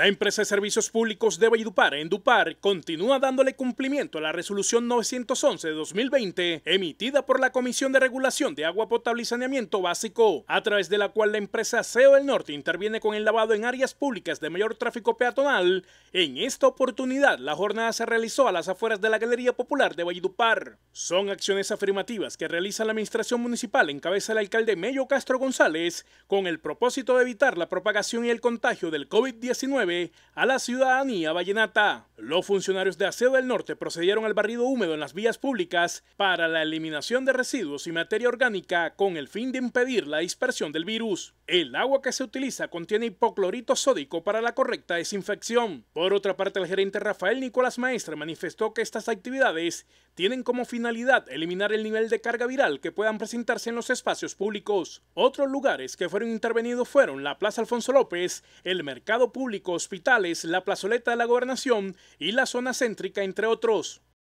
La empresa de servicios públicos de Valledupar, dupar continúa dándole cumplimiento a la resolución 911 de 2020 emitida por la Comisión de Regulación de Agua Potable y Saneamiento Básico, a través de la cual la empresa CEO del Norte interviene con el lavado en áreas públicas de mayor tráfico peatonal. En esta oportunidad, la jornada se realizó a las afueras de la Galería Popular de Valledupar. Son acciones afirmativas que realiza la administración municipal en cabeza del alcalde Mello Castro González con el propósito de evitar la propagación y el contagio del COVID-19 a la ciudadanía vallenata. Los funcionarios de Aseo del Norte procedieron al barrido húmedo en las vías públicas para la eliminación de residuos y materia orgánica con el fin de impedir la dispersión del virus. El agua que se utiliza contiene hipoclorito sódico para la correcta desinfección. Por otra parte, el gerente Rafael Nicolás Maestra manifestó que estas actividades tienen como finalidad eliminar el nivel de carga viral que puedan presentarse en los espacios públicos. Otros lugares que fueron intervenidos fueron la Plaza Alfonso López, el Mercado Público, hospitales, la plazoleta de la gobernación y la zona céntrica, entre otros.